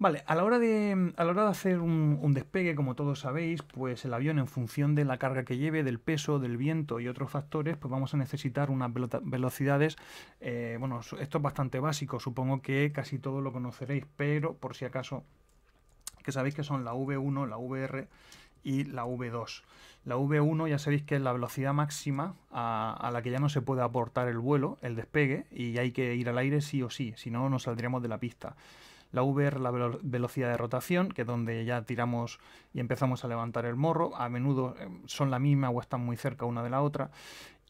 Vale, a la hora de, la hora de hacer un, despegue, como todos sabéis, pues el avión en función de la carga que lleve, del peso, del viento y otros factores, pues vamos a necesitar unas velocidades, eh, bueno, esto es bastante básico, supongo que casi todos lo conoceréis, pero por si acaso, que sabéis que son la V1, la VR y la V2. La V1 ya sabéis que es la velocidad máxima a, a, la que ya no se puede aportar el vuelo, el despegue, y hay que ir al aire sí o sí, si no nos saldríamos de la pista la VR, la velocidad de rotación, que es donde ya tiramos y empezamos a levantar el morro, a menudo eh, son la misma o están muy cerca una de la otra,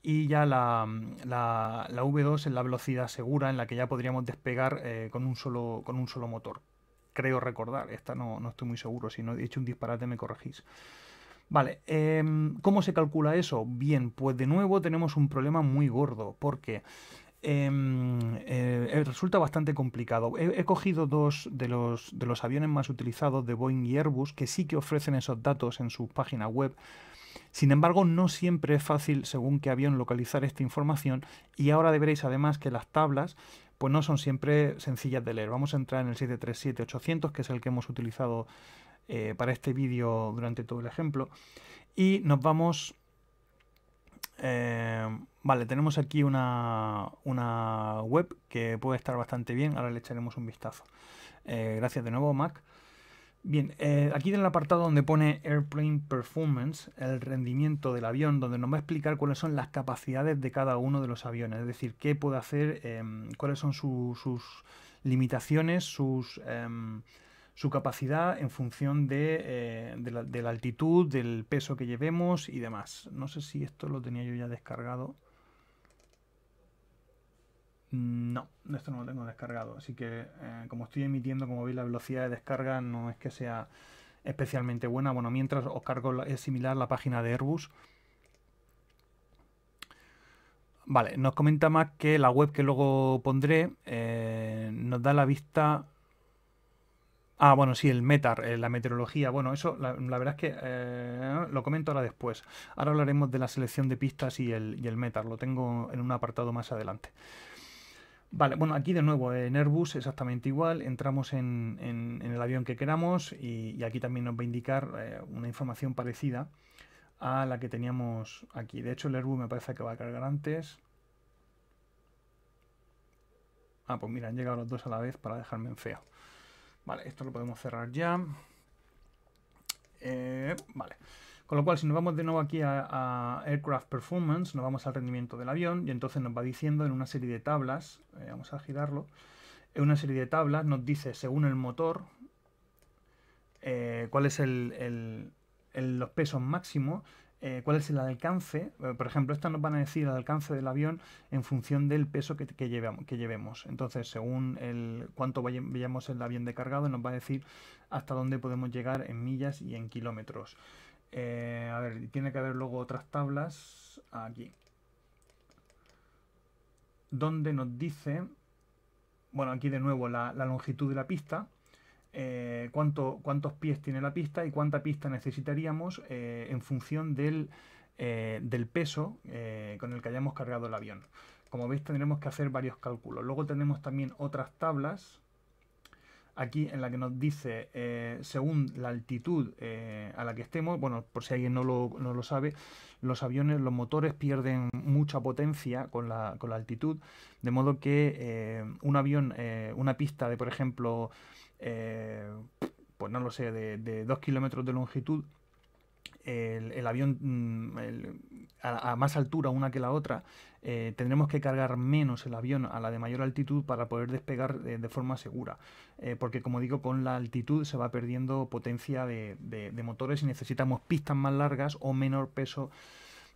y ya la, mm, V2 es la velocidad segura en la que ya podríamos despegar eh, con, un solo, con un solo motor. Creo recordar, esta no, estoy muy seguro, si no he hecho un disparate me corregís. Vale, em, ¿cómo se calcula eso? Bien, pues de nuevo tenemos un problema muy gordo, porque Em, eh, eh, resulta bastante complicado. He, cogido dos de los, de los aviones más utilizados de Boeing y Airbus que sí que ofrecen esos datos en su página web. Sin embargo, no siempre es fácil según qué avión localizar esta información y ahora deberéis además que las tablas pues no son siempre sencillas de leer. Vamos a entrar en el 737-800 que es el que hemos utilizado eh, para este vídeo durante todo el ejemplo y nos vamos Em, vale, tenemos aquí una, web que puede estar bastante bien. Ahora le echaremos un vistazo. Eh, gracias de nuevo, Mac. Bien, eh, aquí en el apartado donde pone Airplane Performance, el rendimiento del avión, donde nos va a explicar cuáles son las capacidades de cada uno de los aviones, es decir, qué puede hacer, em, cuáles son sus limitaciones, sus em, su capacidad en función eh, de, la, altitud, del peso que llevemos y demás. No sé si esto lo tenía yo ya descargado. Mm, no, esto no lo tengo descargado. Así que eh, como estoy emitiendo, como veis, la velocidad de descarga no es que sea especialmente buena. Bueno, mientras os cargo, es similar la página de Airbus. Vale, nos comenta más que la web que luego pondré eh, nos da la vista Ah, bueno, sí, el METAR, eh, la meteorología. Bueno, eso la, verdad es que eh, lo comento ahora después. Ahora hablaremos de la selección de pistas y el, METAR. Lo tengo en un apartado más adelante. Vale, bueno, aquí de nuevo en Airbus exactamente igual, entramos en, el avión que queramos y, aquí también nos va a indicar eh, una información parecida a la que teníamos aquí. De hecho el Airbus me parece que va a cargar antes. Ah, pues mira, han llegado los dos a la vez para dejarme en feo. Vale, esto lo podemos cerrar ya. Eh, vale. Con lo cual, si nos vamos de nuevo aquí a, Aircraft Performance, nos vamos al rendimiento del avión y entonces nos va diciendo en una serie de tablas, eh, vamos a girarlo, en una serie de tablas nos dice según el motor cuáles eh, cuál es los pesos máximos eh, cuál es el alcance. Eh, por ejemplo, estas nos van a decir el alcance del avión en función del peso que, llevemos. Entonces, según cuánto vayamos el avión de cargado, nos va a decir hasta dónde podemos llegar en millas y en kilómetros. Eh, a ver, tiene que haber luego otras tablas aquí. Donde nos dice, bueno, aquí de nuevo la longitud de la pista eh, cuánto, cuántos pies tiene la pista y cuánta pista necesitaríamos eh, en función del, eh, peso con el que hayamos cargado el avión. Como veis tendremos que hacer varios cálculos. Luego tenemos también otras tablas aquí en la que nos dice según la altitud a la que estemos, bueno, por si alguien no lo, sabe, los aviones, los motores pierden mucha potencia con la, altitud, de modo que un avión, una pista de, por ejemplo, eh, pues no lo sé, de 2 kilómetros de longitud, el, avión mm, a, más altura una que la otra, eh, tendremos que cargar menos el avión a la de mayor altitud para poder despegar eh, de, forma segura. porque como digo, con la altitud se va perdiendo potencia de, motores y necesitamos pistas más largas o menor peso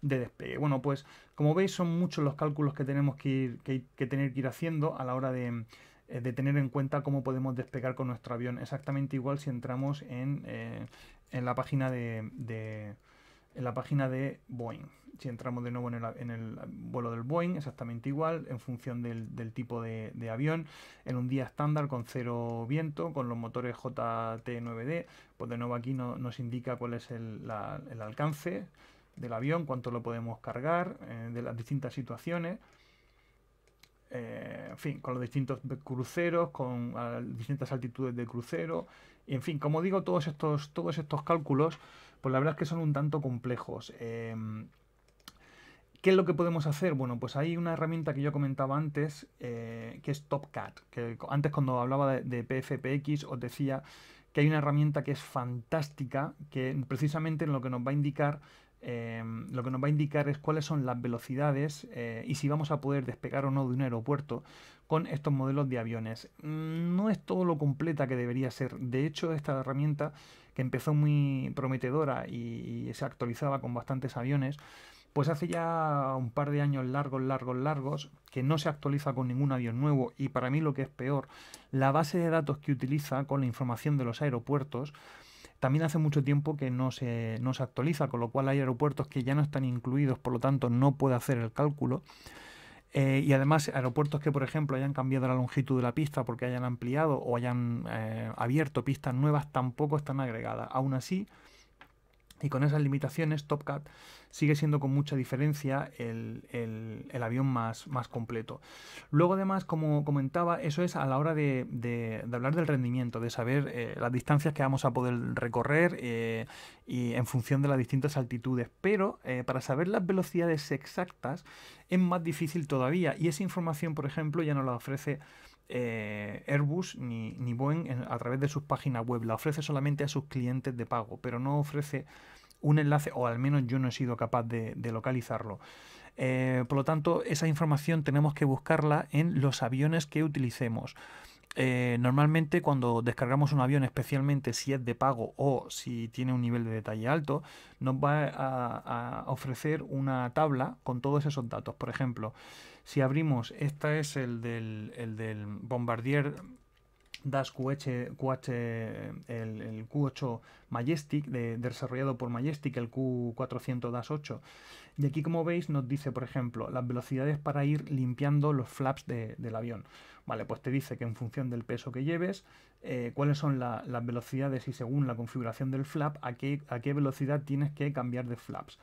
de despegue. Bueno, pues como veis son muchos los cálculos que tenemos que tener que ir haciendo a la hora de eh, de tener en cuenta cómo podemos despegar con nuestro avión. Exactamente igual si entramos en, eh, en la página de, de, en la página de Boeing. Si entramos de nuevo en el, en el vuelo del Boeing, exactamente igual, en función del, tipo de, avión, en un día estándar con cero viento, con los motores JT9D, pues de nuevo aquí nos indica cuál es el, el, alcance del avión, cuánto lo podemos cargar, eh, de las distintas situaciones. Eh, en fin, con los distintos cruceros, con distintas altitudes de crucero, en fin, como digo, todos estos, todos estos cálculos, pues la verdad es que son un tanto complejos. Em, ¿Qué es lo que podemos hacer? Bueno, pues hay una herramienta que yo comentaba antes, eh, que es TopCat, que antes cuando hablaba de, de PFPX os decía que hay una herramienta que es fantástica, que precisamente en lo que nos va a indicar Em, lo que nos va a indicar es cuáles son las velocidades eh, y si vamos a poder despegar o no de un aeropuerto con estos modelos de aviones. Mm, no es todo lo completa que debería ser. De hecho, esta herramienta, que empezó muy prometedora y se actualizaba con bastantes aviones, pues hace ya un par de años largos, largos, largos, que no se actualiza con ningún avión nuevo y para mí lo que es peor, la base de datos que utiliza con la información de los aeropuertos, también hace mucho tiempo que no se, no se actualiza, con lo cual hay aeropuertos que ya no están incluidos, por lo tanto no puede hacer el cálculo. Eh, y además aeropuertos que, por ejemplo, hayan cambiado la longitud de la pista porque hayan ampliado o hayan eh, abierto pistas nuevas tampoco están agregadas. Aún así, y con esas limitaciones, Top sigue siendo con mucha diferencia el, avión más, más, completo. Luego, además, como comentaba, eso es a la hora de, hablar del rendimiento, de saber eh, las distancias que vamos a poder recorrer eh, y en función de las distintas altitudes. Pero eh, para saber las velocidades exactas es más difícil todavía. Y esa información, por ejemplo, ya nos la ofrece eh, Airbus ni, ni Boeing a través de sus páginas web. La ofrece solamente a sus clientes de pago, pero no ofrece un enlace, o al menos yo no he sido capaz de, localizarlo. Eh, por lo tanto, esa información tenemos que buscarla en los aviones que utilicemos. Eh, normalmente cuando descargamos un avión, especialmente si es de pago o si tiene un nivel de detalle alto, nos va a ofrecer una tabla con todos esos datos. Por ejemplo, si abrimos, esta es el del, el del Bombardier Dash QH, el, Q8 Majestic, desarrollado por Majestic, el Q400 Dash 8. Y aquí, como veis, nos dice, por ejemplo, las velocidades para ir limpiando los flaps del avión. Vale, pues te dice que en función del peso que lleves, eh, cuáles son las velocidades y según la configuración del flap, a a qué velocidad tienes que cambiar de flaps.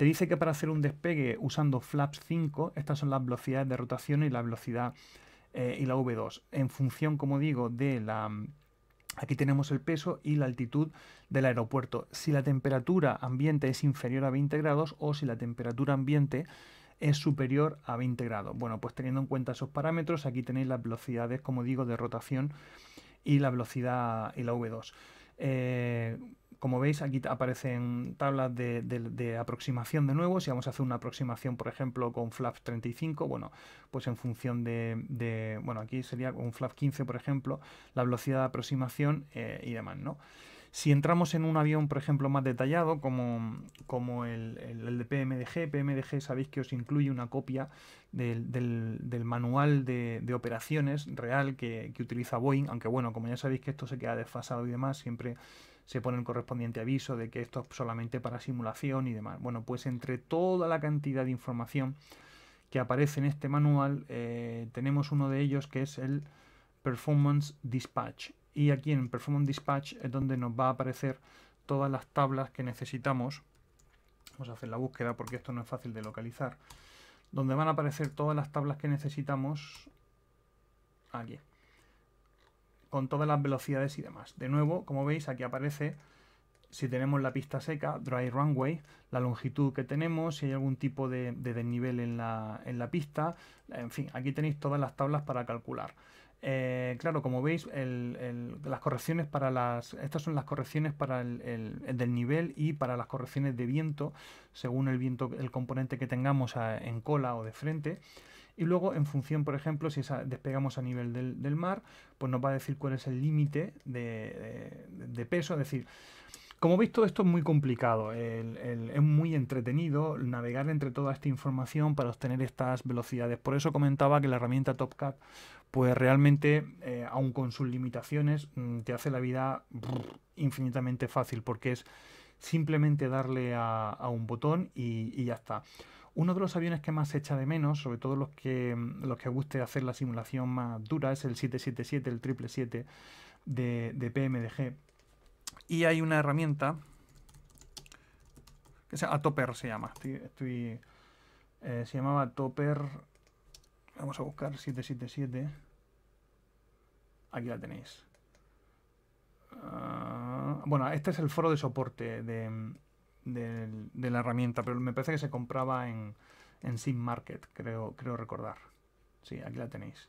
Te dice que para hacer un despegue usando flaps 5, estas son las velocidades de rotación y la velocidad eh, y la V2. En función, como digo, de la... Aquí tenemos el peso y la altitud del aeropuerto. Si la temperatura ambiente es inferior a 20 grados o si la temperatura ambiente es superior a 20 grados. Bueno, pues teniendo en cuenta esos parámetros, aquí tenéis las velocidades, como digo, de rotación y la velocidad y la V2. Eh, como veis, aquí aparecen tablas de, aproximación de nuevo. Si vamos a hacer una aproximación, por ejemplo, con FLAP 35, bueno, pues en función de, bueno, aquí sería con flap 15, por ejemplo, la velocidad de aproximación eh, y demás, ¿no? Si entramos en un avión, por ejemplo, más detallado, como, como el, de PMDG, PMDG sabéis que os incluye una copia del, manual de, operaciones real que, que utiliza Boeing, aunque bueno, como ya sabéis que esto se queda desfasado y demás, siempre se pone el correspondiente aviso de que esto es solamente para simulación y demás. Bueno, pues entre toda la cantidad de información que aparece en este manual, eh, tenemos uno de ellos que es el Performance Dispatch. Y aquí en Performance Dispatch es donde nos va a aparecer todas las tablas que necesitamos. Vamos a hacer la búsqueda porque esto no es fácil de localizar. Donde van a aparecer todas las tablas que necesitamos. Aquí con todas las velocidades y demás. De nuevo, como veis, aquí aparece si tenemos la pista seca, dry runway, la longitud que tenemos, si hay algún tipo de, desnivel en la, en la, pista, en fin, aquí tenéis todas las tablas para calcular. Eh, claro, como veis, las correcciones para las. Estas son las correcciones para el, el, nivel y para las correcciones de viento, según el viento, el componente que tengamos eh, en cola o de frente. Y luego, en función, por ejemplo, si despegamos a nivel del, mar, pues nos va a decir cuál es el límite de, peso. Es decir, como veis, todo esto es muy complicado, es muy entretenido navegar entre toda esta información para obtener estas velocidades. Por eso comentaba que la herramienta TopCat, pues realmente, eh, aun con sus limitaciones, mm, te hace la vida mm, infinitamente fácil, porque es simplemente darle a, un botón y, ya está. Uno de los aviones que más se echa de menos, sobre todo los que, mm, los que guste hacer la simulación más dura, es el 777, el 777 de, de PMDG. Y hay una herramienta que se llama Topper, se llama. Estoy, eh, se llamaba Topper. Vamos a buscar 777. Aquí la tenéis. Ah, bueno, este es el foro de soporte de, la herramienta, pero me parece que se compraba en, en Market, creo, recordar. Sí, aquí la tenéis.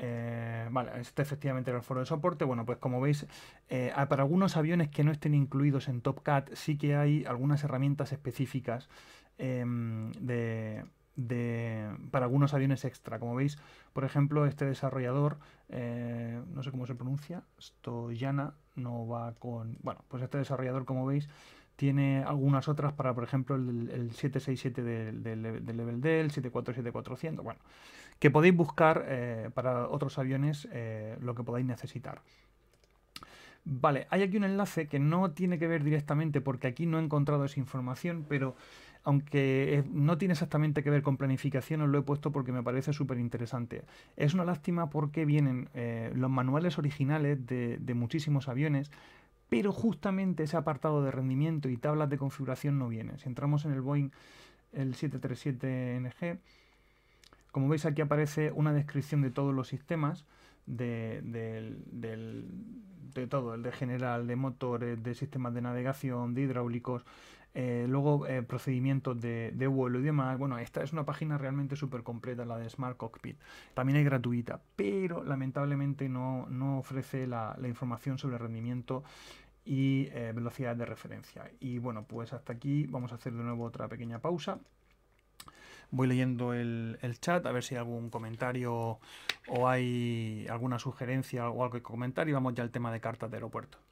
Eh, vale, este efectivamente era el foro de soporte. Bueno, pues como veis, eh, ah, para algunos aviones que no estén incluidos en TopCat, sí que hay algunas herramientas específicas em, para algunos aviones extra. Como veis, por ejemplo, este desarrollador, eh, no sé cómo se pronuncia, Stoyana, no va con... Bueno, pues este desarrollador, como veis, tiene algunas otras para, por ejemplo, el, 767 del Level D, el 747-400, bueno, que podéis buscar eh, para otros aviones eh, lo que podáis necesitar. Vale, hay aquí un enlace que no tiene que ver directamente porque aquí no he encontrado esa información, pero aunque no tiene exactamente que ver con planificación, os lo he puesto porque me parece súper interesante. Es una lástima porque vienen eh, los manuales originales de, muchísimos aviones, pero justamente ese apartado de rendimiento y tablas de configuración no viene. Si entramos en el Boeing el 737NG, como veis aquí aparece una descripción de todos los sistemas, de, de todo, el de general, de motores, de sistemas de navegación, de hidráulicos, eh, luego eh, procedimientos de, vuelo y demás. Bueno, esta es una página realmente súper completa, la de Smart Cockpit. También es gratuita, pero lamentablemente no, ofrece la, información sobre rendimiento y eh, velocidad de referencia. Y bueno, pues hasta aquí vamos a hacer de nuevo otra pequeña pausa. Voy leyendo el, el chat a ver si hay algún comentario o hay alguna sugerencia o algo que comentar y vamos ya al tema de cartas de aeropuerto.